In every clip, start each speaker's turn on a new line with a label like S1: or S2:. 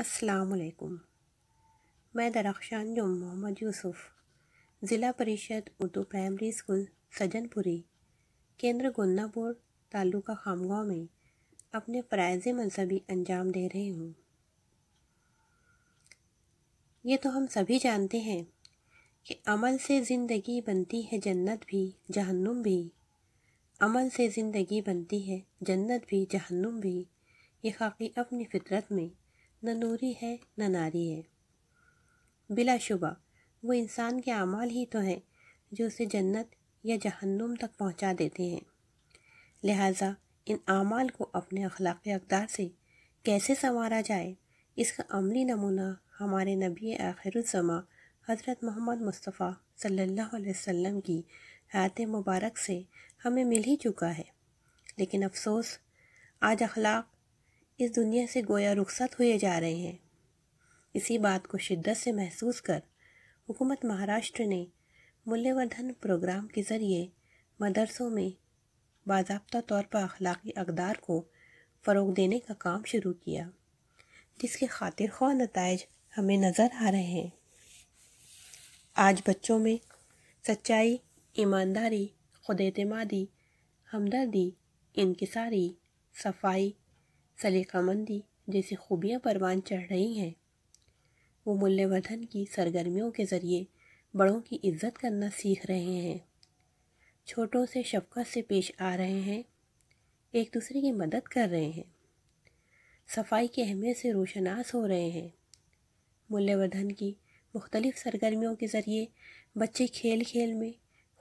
S1: السلام علیکم میں درخشان جو محمد یوسف ضلع پریشد اردو پرائمری اسکول سجن پوری کیندر گونا پور تعلقہ خامگاؤں میں اپنے فرائض مذہبی انجام دے رہے ہوں یہ تو ہم سبھی جانتے ہیں کہ عمل سے زندگی بنتی ہے جنت بھی جہنم بھی عمل سے زندگی بنتی ہے جنت بھی جہنم بھی یہ خاکی اپنی فطرت میں نہ نوری ہے نہ ناری ہے بلا شبہ وہ انسان کے اعمال ہی تو ہیں جو اسے جنت یا جہنم تک پہنچا دیتے ہیں لہٰذا ان اعمال کو اپنے اخلاق اقدار سے کیسے سنوارا جائے اس کا عملی نمونہ ہمارے نبی آخر الزما حضرت محمد مصطفیٰ صلی اللہ علیہ وسلم کی حیات مبارک سے ہمیں مل ہی چکا ہے لیکن افسوس آج اخلاق اس دنیا سے گویا رخصت ہوئے جا رہے ہیں اسی بات کو شدت سے محسوس کر حکومت مہاراشٹر نے ملیہ وردھن پروگرام کے ذریعے مدرسوں میں باضابطہ طور پر اخلاقی اقدار کو فروغ دینے کا کام شروع کیا جس کے خاطر خواہ نتائج ہمیں نظر آ رہے ہیں آج بچوں میں سچائی ایمانداری خود اعتمادی ہمدردی انکساری صفائی سلیقہ مندی جیسی خوبیاں پروان چڑھ رہی ہیں وہ مل وطن کی سرگرمیوں کے ذریعے بڑوں کی عزت کرنا سیکھ رہے ہیں چھوٹوں سے شفقت سے پیش آ رہے ہیں ایک دوسرے کی مدد کر رہے ہیں صفائی کی اہمیت سے روشناس ہو رہے ہیں مل ودھن کی مختلف سرگرمیوں کے ذریعے بچے کھیل کھیل میں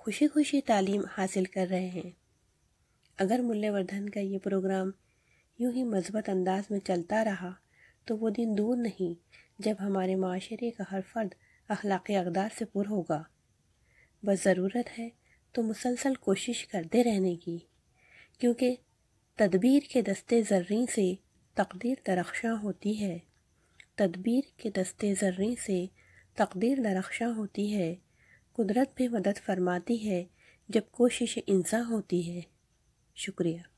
S1: خوشی خوشی تعلیم حاصل کر رہے ہیں اگر مل وردھن کا یہ پروگرام یوں ہی مثبت انداز میں چلتا رہا تو وہ دن دور نہیں جب ہمارے معاشرے کا ہر فرد اخلاق اقدار سے پر ہوگا بس ضرورت ہے تو مسلسل کوشش کرتے رہنے کی کیونکہ تدبیر کے دستے ذری سے تقدیر درخشاں ہوتی ہے تدبیر کے دستے ذرئیں سے تقدیر درخشاں ہوتی ہے قدرت بھی مدد فرماتی ہے جب کوشش انسان ہوتی ہے شکریہ